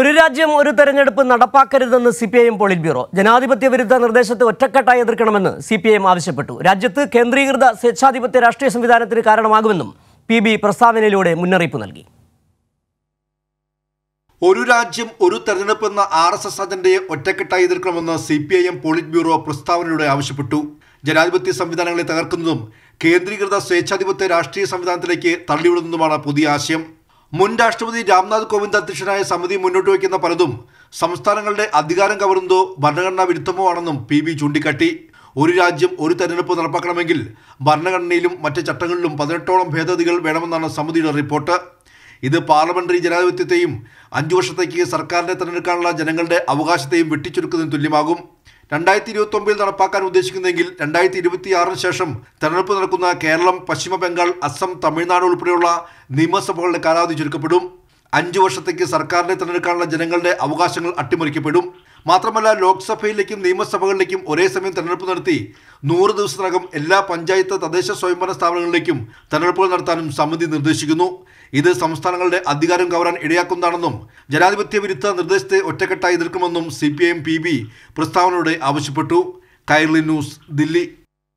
ഒരു രാജ്യം ഒരു തെരഞ്ഞെടുപ്പ് നടപ്പാക്കരുതെന്ന് C P I M polit bureau ജനാധിപത്യ വിരുദ്ധ നിർദ്ദേശത്തെ ഒറ്റക്കെട്ടായി എതിർക്കണമെന്ന് സി പി ഐ എം ആവശ്യപ്പെട്ടു രാജ്യത്ത് കേന്ദ്രീകൃത സ്വേച്ഛാധിപത്യ രാഷ്ട്രീയ സംവിധാനത്തിന് കാരണമാകുമെന്നും പി ബി പ്രസ്താവനയിലൂടെ മുന്നറിയിപ്പ് നൽകി ഒരു രാജ്യം ഒരു തെരഞ്ഞെടുപ്പ് എന്ന ആർ എസ് എസ് അജണ്ടയെ ഒറ്റക്കെട്ടായി എതിർക്കണമെന്ന് C P I M polit bureau പ്രസ്താവനയിലൂടെ ആവശ്യപ്പെട്ടു ജനാധിപത്യ സംവിധാനങ്ങളെ തകർക്കുന്നതും കേന്ദ്രീകൃത സ്വേച്ഛാധിപത്യ രാഷ്ട്രീയ സംവിധാനത്തിലേക്ക് തള്ളിവിടുന്നതുമാണ് പുതിയ ആശയം മുൻ രാഷ്ട്രപതി രാംനാഥ് കോവിന്ദ് അധ്യക്ഷനായ സമിതി മുന്നോട്ട് വയ്ക്കുന്ന പലതും സംസ്ഥാനങ്ങളുടെ അധികാരം കവരുന്നതോ ഭരണഘടനാ വിരുദ്ധമോ ആണെന്നും പി ബി ചൂണ്ടിക്കാട്ടി ഒരു രാജ്യം ഒരു തെരഞ്ഞെടുപ്പ് നടപ്പാക്കണമെങ്കിൽ ഭരണഘടനയിലും മറ്റ് ചട്ടങ്ങളിലും പതിനെട്ടോളം ഭേദഗതികൾ വേണമെന്നാണ് സമിതിയുടെ റിപ്പോർട്ട് ഇത് പാർലമെന്ററി ജനാധിപത്യത്തെയും അഞ്ചു വർഷത്തേക്ക് സർക്കാരിനെ തിരഞ്ഞെടുക്കാനുള്ള ജനങ്ങളുടെ അവകാശത്തെയും വെട്ടിച്ചുരുക്കുന്നതിന് തുല്യമാകും രണ്ടായിരത്തി ഒമ്പതിൽ നടപ്പാക്കാൻ ഉദ്ദേശിക്കുന്നെങ്കിൽ രണ്ടായിരത്തി ഇരുപത്തിയാറിന് ശേഷം തെരഞ്ഞെടുപ്പ് നടക്കുന്ന കേരളം പശ്ചിമ ബംഗാൾ അസം തമിഴ്നാട് ഉൾപ്പെടെയുള്ള നിയമസഭകളുടെ കാലാവധി ചുരുക്കപ്പെടും അഞ്ചു വർഷത്തേക്ക് സർക്കാരിനെ തിരഞ്ഞെടുക്കാനുള്ള ജനങ്ങളുടെ അവകാശങ്ങൾ അട്ടിമറിക്കപ്പെടും മാത്രമല്ല ലോക്സഭയിലേക്കും നിയമസഭകളിലേക്കും ഒരേ സമയം തെരഞ്ഞെടുപ്പ് നടത്തി നൂറ് ദിവസത്തിനകം എല്ലാ പഞ്ചായത്ത് തദ്ദേശ സ്വയംഭരണ സ്ഥാപനങ്ങളിലേക്കും തെരഞ്ഞെടുപ്പുകൾ നടത്താനും സമിതി നിർദ്ദേശിക്കുന്നു ഇത് സംസ്ഥാനങ്ങളുടെ അധികാരം കവരാൻ ഇടയാക്കുന്നതാണെന്നും ജനാധിപത്യ വിരുദ്ധ നിർദ്ദേശത്തെ ഒറ്റക്കെട്ടായി എതിർക്കുമെന്നും C P I M P B പ്രസ്താവനയോടെ ആവശ്യപ്പെട്ടു കൈർലി ന്യൂസ് ദില്ലി